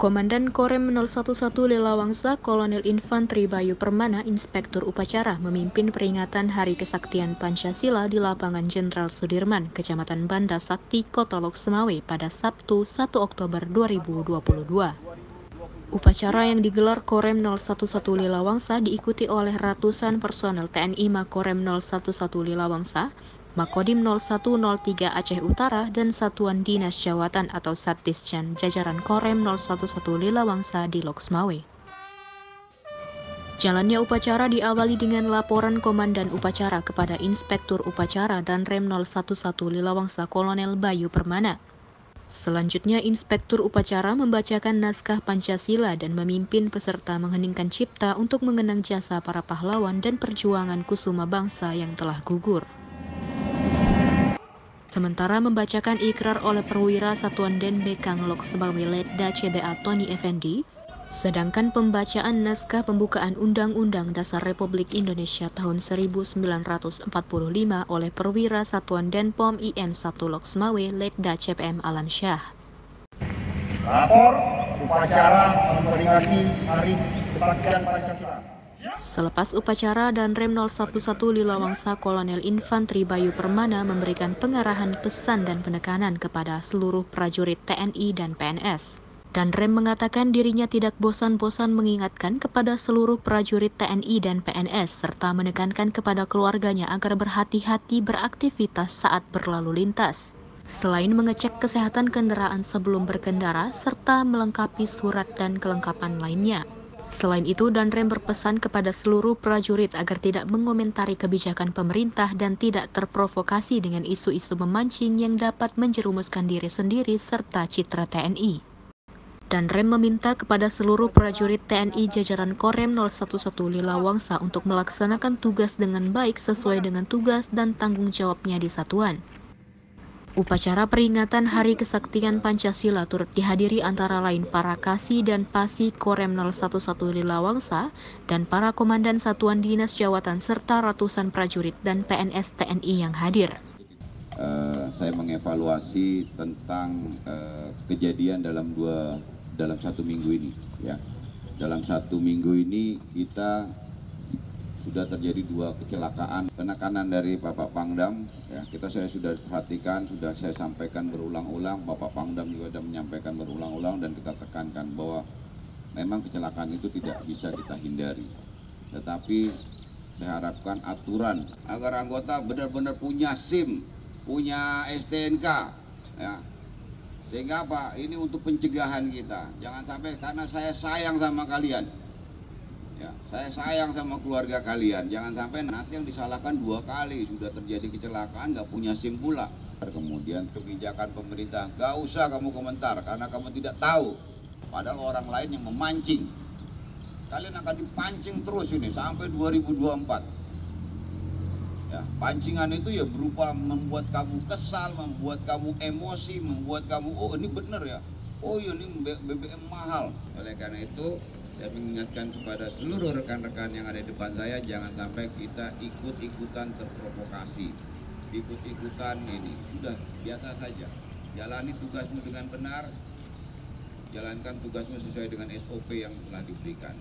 Komandan Korem 011 Lelawangsa Kolonel Infanteri Bayu Permana Inspektur Upacara memimpin peringatan Hari Kesaktian Pancasila di lapangan Jenderal Sudirman, Kecamatan Banda Sakti, Kota Lok Semawe pada Sabtu 1 Oktober 2022. Upacara yang digelar Korem 011 Lilawangsa diikuti oleh ratusan personel TNI Makorem 011 Lilawangsa, Makodim 0103 Aceh Utara dan Satuan Dinas Jawatan atau Satdisjan jajaran Korem 011 Lilawangsa di Loksmawe. Jalannya upacara diawali dengan laporan komandan upacara kepada Inspektur Upacara dan Rem 011 Lilawangsa Kolonel Bayu Permana. Selanjutnya, Inspektur Upacara membacakan naskah Pancasila dan memimpin peserta mengheningkan cipta untuk mengenang jasa para pahlawan dan perjuangan kusuma bangsa yang telah gugur. Sementara membacakan ikrar oleh perwira Satuan Denbe Kanglok sebagai Letda CBA Tony Effendi, sedangkan pembacaan naskah pembukaan Undang-Undang Dasar Republik Indonesia tahun 1945 oleh perwira Satuan Denpom IM 1 Semawe Letda CPM Alam Syah. Lapor upacara memperingati Hari Kesaktian Pancasila. Selepas upacara dan Rem 011 Wangsa Kolonel Infanteri Bayu Permana memberikan pengarahan pesan dan penekanan kepada seluruh prajurit TNI dan PNS. Dan Rem mengatakan dirinya tidak bosan-bosan mengingatkan kepada seluruh prajurit TNI dan PNS serta menekankan kepada keluarganya agar berhati-hati beraktivitas saat berlalu lintas. Selain mengecek kesehatan kendaraan sebelum berkendara serta melengkapi surat dan kelengkapan lainnya, Selain itu, Danrem berpesan kepada seluruh prajurit agar tidak mengomentari kebijakan pemerintah dan tidak terprovokasi dengan isu-isu memancing yang dapat menjerumuskan diri sendiri serta citra TNI. Danrem meminta kepada seluruh prajurit TNI jajaran Korem 011 Lilawangsa untuk melaksanakan tugas dengan baik sesuai dengan tugas dan tanggung jawabnya di satuan. Upacara peringatan Hari Kesaktian Pancasila turut dihadiri antara lain para Kasi dan Pasi Korem 011 Lilawangsa dan para Komandan Satuan Dinas Jawatan serta ratusan prajurit dan PNS TNI yang hadir. Uh, saya mengevaluasi tentang uh, kejadian dalam dua dalam satu minggu ini ya. Dalam satu minggu ini kita sudah terjadi dua kecelakaan penekanan dari Bapak Pangdam ya kita saya sudah perhatikan sudah saya sampaikan berulang-ulang Bapak Pangdam juga sudah menyampaikan berulang-ulang dan kita tekankan bahwa memang kecelakaan itu tidak bisa kita hindari tetapi saya harapkan aturan agar anggota benar-benar punya SIM punya STNK ya sehingga apa ini untuk pencegahan kita jangan sampai karena saya sayang sama kalian Ya, saya sayang sama keluarga kalian. Jangan sampai nanti yang disalahkan dua kali sudah terjadi kecelakaan nggak punya SIM pula. Kemudian kebijakan pemerintah gak usah kamu komentar karena kamu tidak tahu. Padahal orang lain yang memancing. Kalian akan dipancing terus ini sampai 2024. Ya, pancingan itu ya berupa membuat kamu kesal, membuat kamu emosi, membuat kamu oh ini bener ya. Oh iya ini BBM mahal. Oleh karena itu saya mengingatkan kepada seluruh rekan-rekan yang ada di depan saya jangan sampai kita ikut-ikutan terprovokasi. Ikut-ikutan ini sudah biasa saja. Jalani tugasmu dengan benar. Jalankan tugasmu sesuai dengan SOP yang telah diberikan.